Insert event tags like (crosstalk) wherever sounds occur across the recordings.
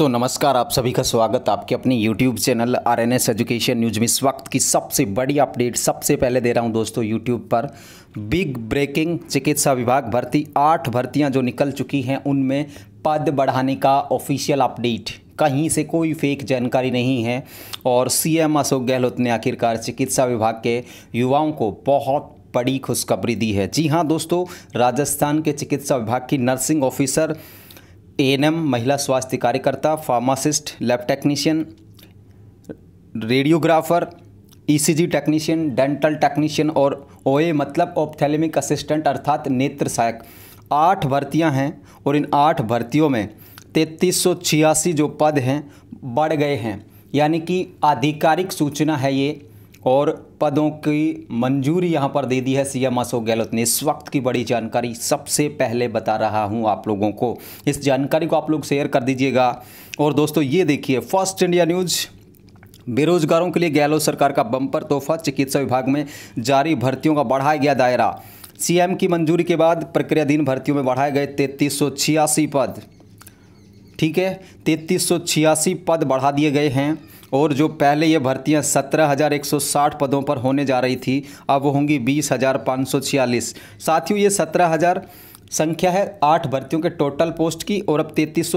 दोस्तों नमस्कार आप सभी का स्वागत आपके अपने YouTube channel R N S education news में इस वक्त की सबसे बड़ी अपडेट सबसे पहले दे रहा हूं दोस्तों YouTube पर बिग ब्रेकिंग चिकित्सा विभाग भर्ती आठ भर्तियां जो निकल चुकी हैं उनमें पद बढ़ाने का ऑफिशियल अपडेट कहीं से कोई फेक जानकारी नहीं है और सी अशोक गहलोत ने आखिरकार चिकित्सा विभाग के युवाओं को बहुत बड़ी खुशखबरी दी है जी हाँ दोस्तों राजस्थान के चिकित्सा विभाग की नर्सिंग ऑफिसर एएनएम महिला स्वास्थ्य कार्यकर्ता pharmacist lab technician radiographer ECG technician dental technician और ओए मतलब ऑप्थेलमिक असिस्टेंट अर्थात नेत्र सहायक आठ भर्तियां हैं और इन आठ भर्तियों में तैंतीस जो पद हैं बढ़ गए हैं यानी कि आधिकारिक सूचना है ये और पदों की मंजूरी यहाँ पर दे दी है सीएम अशोक गहलोत ने इस वक्त की बड़ी जानकारी सबसे पहले बता रहा हूँ आप लोगों को इस जानकारी को आप लोग शेयर कर दीजिएगा और दोस्तों ये देखिए फर्स्ट इंडिया न्यूज़ बेरोजगारों के लिए गहलोत सरकार का बम्पर तोहफा चिकित्सा विभाग में जारी भर्तियों का बढ़ाया गया दायरा सीएम की मंजूरी के बाद प्रक्रियाधीन भर्तियों में बढ़ाए गए तैंतीस पद ठीक है तैंतीस पद बढ़ा दिए गए हैं और जो पहले ये भर्तियां 17,160 पदों पर होने जा रही थी अब वो होंगी 20,546 साथियों ये 17,000 संख्या है आठ भर्तियों के टोटल पोस्ट की और अब तैंतीस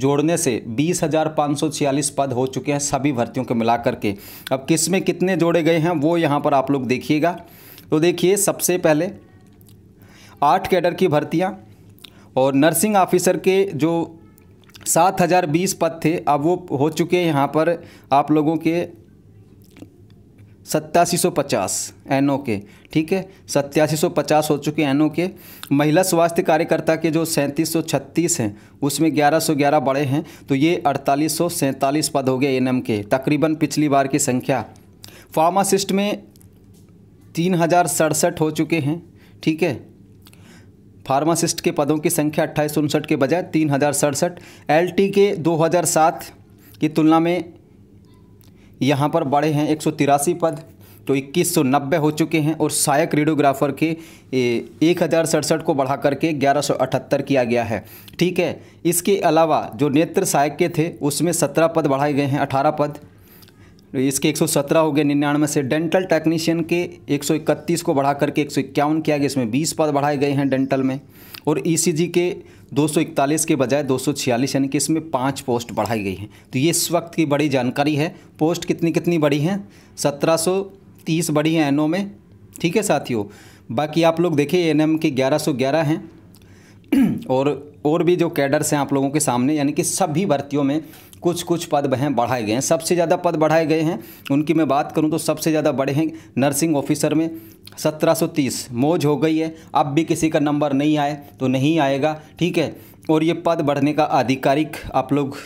जोड़ने से 20,546 पद हो चुके हैं सभी भर्तियों के मिलाकर के अब किस में कितने जोड़े गए हैं वो यहाँ पर आप लोग देखिएगा तो देखिए सबसे पहले आठ कैडर की भर्तियाँ और नर्सिंग ऑफिसर के जो सात हज़ार बीस पद थे अब वो हो चुके हैं यहाँ पर आप लोगों के सत्तासी सौ पचास एन ओ के ठीक है सत्तासी सौ पचास हो चुके एन ओ के महिला स्वास्थ्य कार्यकर्ता के जो सैंतीस सौ छत्तीस हैं उसमें ग्यारह सौ ग्यारह बड़े हैं तो ये अड़तालीस सौ सैंतालीस पद हो गए एन के तकरीबन पिछली बार की संख्या फार्मासिस्ट में तीन हज़ार सड़सठ हो चुके हैं ठीक है फार्मासिस्ट के पदों की संख्या अट्ठाईस उनसठ के बजाय तीन हज़ार सड़सठ एल के 2007 की तुलना में यहाँ पर बढ़े हैं एक पद तो 2190 हो चुके हैं और सहायक रेडियोग्राफर के एक हज़ार सड़सठ को बढ़ा करके ग्यारह किया गया है ठीक है इसके अलावा जो नेत्र सहायक के थे उसमें सत्रह पद बढ़ाए गए हैं अठारह पद तो इसके 117 हो गए निन्यानवे से डेंटल टेक्नीशियन के 131 को बढ़ा करके एक किया गया इसमें 20 पद बढ़ाए गए हैं डेंटल में और ईसीजी e के 241 के बजाय 246 यानी कि इसमें पाँच पोस्ट बढ़ाई गई हैं तो ये इस वक्त की बड़ी जानकारी है पोस्ट कितनी कितनी बढ़ी हैं 1730 बढ़ी हैं एनओ में ठीक है साथियों बाकी आप लोग देखिए एन के ग्यारह हैं और और भी जो कैडर्स हैं आप लोगों के सामने यानी कि सभी भर्तियों में कुछ कुछ पद हैं बढ़ाए गए हैं सबसे ज़्यादा पद बढ़ाए गए हैं उनकी मैं बात करूं तो सबसे ज़्यादा बढ़े हैं नर्सिंग ऑफिसर में 1730 मौज हो गई है अब भी किसी का नंबर नहीं आए तो नहीं आएगा ठीक है और ये पद बढ़ने का आधिकारिक आप लोग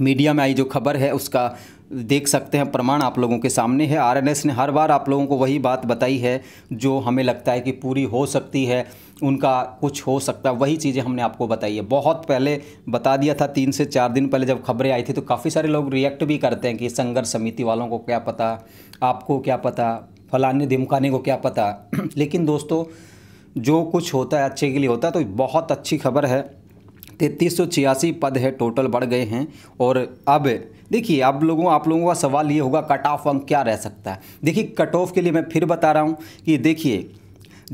मीडिया में आई जो खबर है उसका देख सकते हैं प्रमाण आप लोगों के सामने है आरएनएस ने हर बार आप लोगों को वही बात बताई है जो हमें लगता है कि पूरी हो सकती है उनका कुछ हो सकता है वही चीज़ें हमने आपको बताई है बहुत पहले बता दिया था तीन से चार दिन पहले जब खबरें आई थी तो काफ़ी सारे लोग रिएक्ट भी करते हैं कि संघर्ष समिति वालों को क्या पता आपको क्या पता फलाने धिमकाने को क्या पता (clears throat) लेकिन दोस्तों जो कुछ होता है अच्छे के लिए होता है तो बहुत अच्छी खबर है तैंतीस पद है टोटल बढ़ गए हैं और अब देखिए आप लोगों आप लोगों का सवाल ये होगा कट ऑफ अंक क्या रह सकता है देखिए कट ऑफ के लिए मैं फिर बता रहा हूँ कि देखिए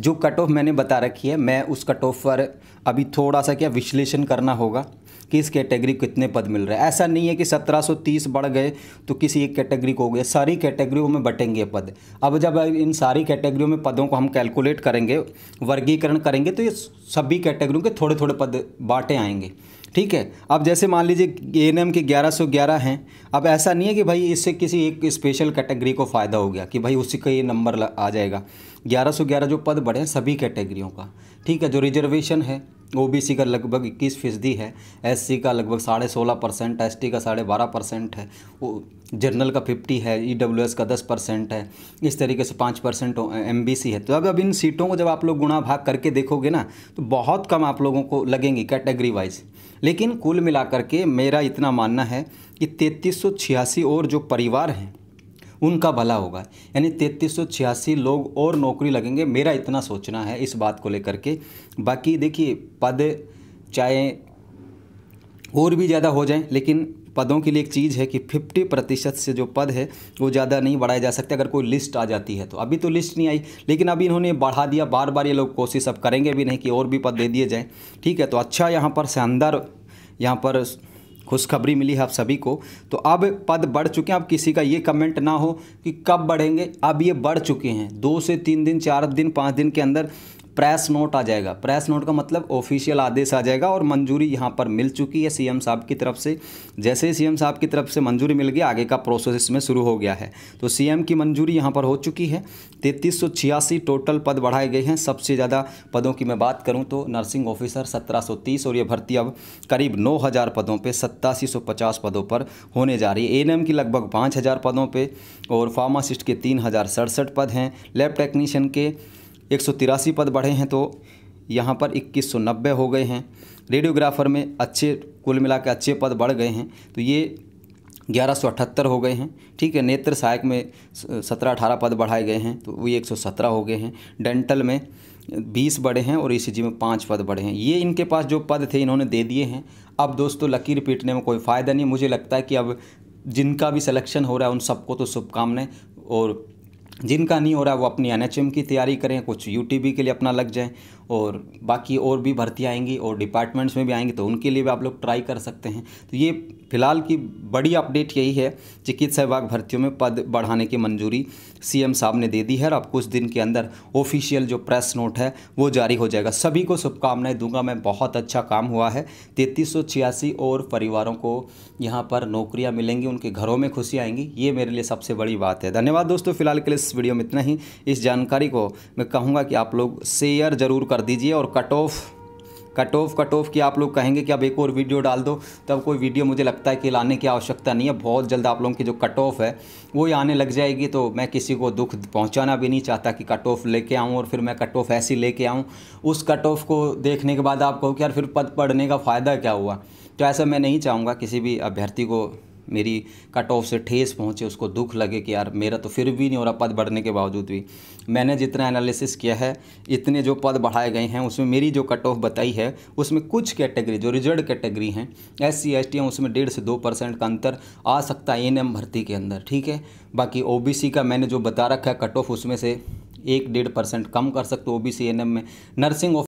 जो कट ऑफ मैंने बता रखी है मैं उस कट ऑफ पर अभी थोड़ा सा क्या विश्लेषण करना होगा कि इस कैटेगरी को कितने पद मिल रहे हैं ऐसा नहीं है कि 1730 बढ़ गए तो किसी एक कैटेगरी को हो गया सारी कैटेगरियों में बटेंगे पद अब जब इन सारी कैटेगरियों में पदों को हम कैलकुलेट करेंगे वर्गीकरण करेंगे तो ये सभी कैटेगरियों के थोड़े थोड़े पद बांटे आएंगे ठीक है अब जैसे मान लीजिए ए एन एम के ग्यारह सौ ग्यारह हैं अब ऐसा नहीं है कि भाई इससे किसी एक स्पेशल कैटेगरी को फ़ायदा हो गया कि भाई उसी का ये नंबर आ जाएगा ग्यारह सौ ग्यारह जो पद बढ़े हैं सभी कैटेगरियों का ठीक है जो रिजर्वेशन है ओबीसी का लगभग इक्कीस फीसदी है एससी का लगभग साढ़े सोलह परसेंट एस का साढ़े बारह परसेंट है जनरल का फिफ्टी है ई e का दस परसेंट है इस तरीके से पाँच परसेंट एम है तो अब अब इन सीटों को जब आप लोग गुणा भाग करके देखोगे ना तो बहुत कम आप लोगों को लगेंगी कैटेगरी वाइज लेकिन कुल मिलाकर के मेरा इतना मानना है कि तैंतीस और जो परिवार हैं उनका भला होगा यानी तैंतीस लोग और नौकरी लगेंगे मेरा इतना सोचना है इस बात को लेकर के बाकी देखिए पद चाहे और भी ज़्यादा हो जाएं लेकिन पदों के लिए एक चीज़ है कि 50 प्रतिशत से जो पद है वो ज़्यादा नहीं बढ़ाए जा सकते अगर कोई लिस्ट आ जाती है तो अभी तो लिस्ट नहीं आई लेकिन अभी इन्होंने बढ़ा दिया बार बार ये लोग कोशिश अब करेंगे भी नहीं कि और भी पद दे दिए जाएँ ठीक है तो अच्छा यहाँ पर शानदार यहाँ पर खुशखबरी मिली है आप सभी को तो अब पद बढ़ चुके हैं अब किसी का ये कमेंट ना हो कि कब बढ़ेंगे अब ये बढ़ चुके हैं दो से तीन दिन चार दिन पाँच दिन के अंदर प्रेस नोट आ जाएगा प्रेस नोट का मतलब ऑफिशियल आदेश आ जाएगा और मंजूरी यहाँ पर मिल चुकी है सीएम साहब की तरफ से जैसे ही सीएम साहब की तरफ से मंजूरी मिल गई आगे का प्रोसेस इसमें शुरू हो गया है तो सीएम की मंजूरी यहाँ पर हो चुकी है तैंतीस टोटल पद बढ़ाए गए हैं सबसे ज़्यादा पदों की मैं बात करूँ तो नर्सिंग ऑफिसर सत्रह और ये भर्ती अब करीब नौ पदों पर सत्तासी पदों पर होने जा रही है ए की लगभग पाँच पदों पर और फार्मासिस्ट के तीन पद हैं लैब टेक्नीशियन के एक पद बढ़े हैं तो यहाँ पर इक्कीस सौ नब्बे हो गए हैं रेडियोग्राफर में अच्छे कुल मिला के अच्छे पद बढ़ गए हैं तो ये ग्यारह सौ अठहत्तर हो गए हैं ठीक है नेत्र सहायक में सत्रह अठारह पद बढ़ाए गए हैं तो वो एक सौ सत्रह हो गए हैं डेंटल में बीस बढ़े हैं और ई में पाँच पद बढ़े हैं ये इनके पास जो पद थे इन्होंने दे दिए हैं अब दोस्तों लकीर पीटने में कोई फ़ायदा नहीं मुझे लगता है कि अब जिनका भी सिलेक्शन हो रहा है उन सबको तो शुभकामनाएं और जिनका नहीं हो रहा है वो अपनी एन की तैयारी करें कुछ यू के लिए अपना लग जाएँ और बाकी और भी भर्ती आएंगी और डिपार्टमेंट्स में भी आएंगे तो उनके लिए भी आप लोग ट्राई कर सकते हैं तो ये फिलहाल की बड़ी अपडेट यही है चिकित्सा विभाग भर्तियों में पद बढ़ाने की मंजूरी सीएम साहब ने दे दी है और अब कुछ दिन के अंदर ऑफिशियल जो प्रेस नोट है वो जारी हो जाएगा सभी को शुभकामनाएं दूंगा मैं बहुत अच्छा काम हुआ है तैतीस और परिवारों को यहाँ पर नौकरियाँ मिलेंगी उनके घरों में खुशी आएंगी ये मेरे लिए सबसे बड़ी बात है धन्यवाद दोस्तों फिलहाल के लिए इस वीडियो में इतना ही इस जानकारी को मैं कहूँगा कि आप लोग शेयर ज़रूर कर कर दीजिए और cut off cut off cut off की आप लोग कहेंगे कि अब एक और वीडियो डाल दो तब कोई वीडियो मुझे लगता है कि लाने की आवश्यकता नहीं है बहुत जल्द आप लोगों की जो कट ऑफ है वो ही आने लग जाएगी तो मैं किसी को दुख पहुंचाना भी नहीं चाहता कि कट ऑफ लेके आऊँ और फिर मैं कट ऑफ ऐसी लेके आऊँ उस कट ऑफ को देखने के बाद आप कहो कि यार फिर पद पढ़ने का फ़ायदा क्या हुआ तो ऐसा मैं नहीं चाहूँगा किसी भी अभ्यर्थी को मेरी कट ऑफ से ठेस पहुंचे उसको दुख लगे कि यार मेरा तो फिर भी नहीं हो रहा पद बढ़ने के बावजूद भी मैंने जितना एनालिसिस किया है इतने जो पद बढ़ाए गए हैं उसमें मेरी जो कट ऑफ बताई है उसमें कुछ कैटेगरी जो रिजर्व कैटेगरी हैं एस सी एस टी हैं उसमें डेढ़ से दो परसेंट का अंतर आ सकता है एन भर्ती के अंदर ठीक है बाकी ओ बी सी का मैंने जो बता रखा है कट ऑफ उसमें से एक डेढ़ परसेंट कम कर सकते हो O B C N M में नर्सिंग